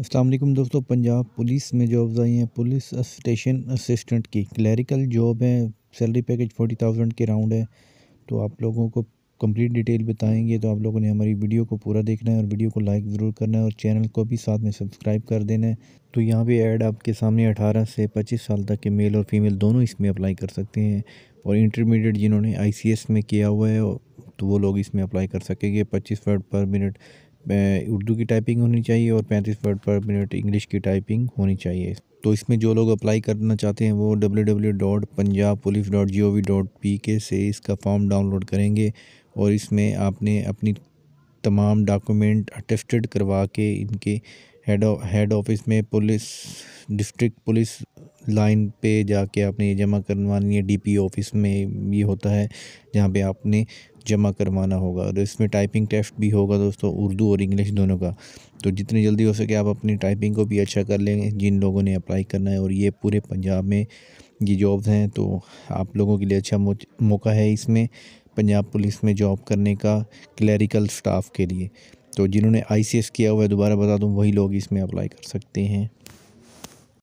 असलम दोस्तों पंजाब पुलिस में जॉब्स आई हैं पुलिस स्टेशन असिस्टेंट की क्लैरिकल जॉब है सैलरी पैकेज फोर्टी थाउजेंड के राउंड है तो आप लोगों को कंप्लीट डिटेल बताएंगे तो आप लोगों ने हमारी वीडियो को पूरा देखना है और वीडियो को लाइक ज़रूर करना है और चैनल को भी साथ में सब्सक्राइब कर देना है तो यहाँ पे ऐड आपके सामने अठारह से पच्चीस साल तक के मेल और फीमेल दोनों इसमें अप्लाई कर सकते हैं और इंटरमीडिएट जिन्होंने आई में किया हुआ है तो वो लोग इसमें अप्लाई कर सकेंगे पच्चीस वर्ड पर मिनट उर्दू की टाइपिंग होनी चाहिए और पैंतीस वर्ड पर मिनट इंग्लिश की टाइपिंग होनी चाहिए तो इसमें जो लोग अप्लाई करना चाहते हैं वो W W dot Punjab police dot G O V dot P K से इसका फॉर्म डाउनलोड करेंगे और इसमें आपने अपनी तमाम डॉक्यूमेंट अटेस्टेड करवा के इनके हेड हेड ऑफिस में पुलिस डिस्ट्रिक्ट पुलिस लाइन पे जाके आपने ये जमा करवानी है डीपी ऑफिस में ये होता है जहाँ पे आपने जमा करवाना होगा और इसमें टाइपिंग टेस्ट भी होगा दोस्तों उर्दू और इंग्लिश दोनों का तो जितनी जल्दी हो सके आप अपनी टाइपिंग को भी अच्छा कर लेंगे जिन लोगों ने अप्लाई करना है और ये पूरे पंजाब में ये जॉब्स हैं तो आप लोगों के लिए अच्छा मौका है इसमें पंजाब पुलिस में जॉब करने का क्लरिकल स्टाफ के लिए तो जिन्होंने आई किया हुआ है दोबारा बता दूँ वही लोग इसमें अप्लाई कर सकते हैं